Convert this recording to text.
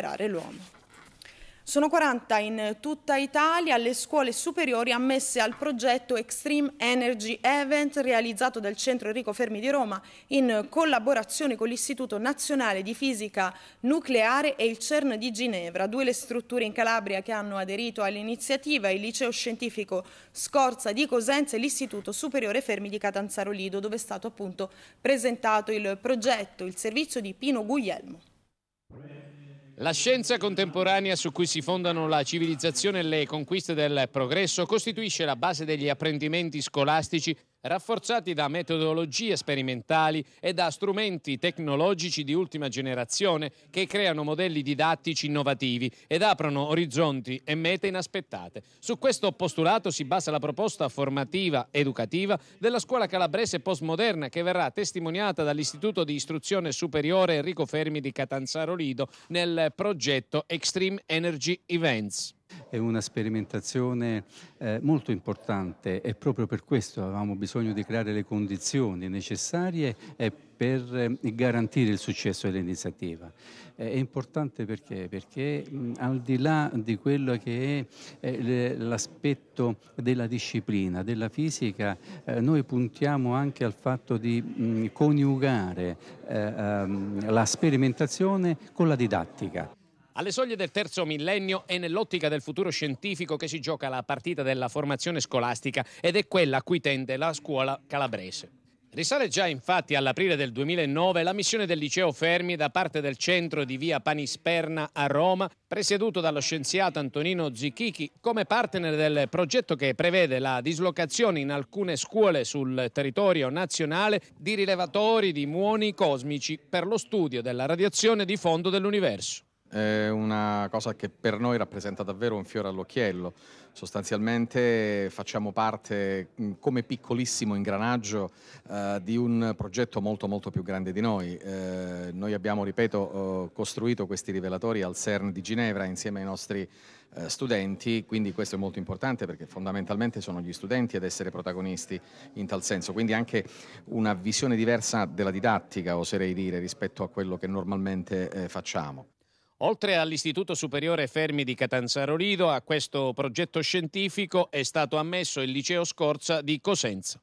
liberare l'uomo. Sono 40 in tutta Italia le scuole superiori ammesse al progetto Extreme Energy Event realizzato dal Centro Enrico Fermi di Roma in collaborazione con l'Istituto Nazionale di Fisica Nucleare e il CERN di Ginevra, due le strutture in Calabria che hanno aderito all'iniziativa, il Liceo Scientifico Scorza di Cosenza e l'Istituto Superiore Fermi di Catanzaro Lido, dove è stato appunto presentato il progetto, il servizio di Pino Guglielmo. La scienza contemporanea su cui si fondano la civilizzazione e le conquiste del progresso costituisce la base degli apprendimenti scolastici rafforzati da metodologie sperimentali e da strumenti tecnologici di ultima generazione che creano modelli didattici innovativi ed aprono orizzonti e mete inaspettate. Su questo postulato si basa la proposta formativa educativa della scuola calabrese postmoderna che verrà testimoniata dall'Istituto di Istruzione Superiore Enrico Fermi di Catanzaro Lido nel progetto Extreme Energy Events. È una sperimentazione eh, molto importante e proprio per questo avevamo bisogno di creare le condizioni necessarie eh, per garantire il successo dell'iniziativa. Eh, è importante perché? Perché mh, al di là di quello che è eh, l'aspetto della disciplina, della fisica, eh, noi puntiamo anche al fatto di mh, coniugare eh, ehm, la sperimentazione con la didattica. Alle soglie del terzo millennio è nell'ottica del futuro scientifico che si gioca la partita della formazione scolastica ed è quella a cui tende la scuola calabrese. Risale già infatti all'aprile del 2009 la missione del liceo Fermi da parte del centro di via Panisperna a Roma, presieduto dallo scienziato Antonino Zichichi, come partner del progetto che prevede la dislocazione in alcune scuole sul territorio nazionale di rilevatori di muoni cosmici per lo studio della radiazione di fondo dell'universo è una cosa che per noi rappresenta davvero un fiore all'occhiello. Sostanzialmente facciamo parte mm, come piccolissimo ingranaggio eh, di un progetto molto molto più grande di noi. Eh, noi abbiamo, ripeto, eh, costruito questi rivelatori al CERN di Ginevra insieme ai nostri eh, studenti, quindi questo è molto importante perché fondamentalmente sono gli studenti ad essere protagonisti in tal senso, quindi anche una visione diversa della didattica, oserei dire, rispetto a quello che normalmente eh, facciamo. Oltre all'Istituto Superiore Fermi di Catanzaro Lido, a questo progetto scientifico è stato ammesso il Liceo Scorza di Cosenza.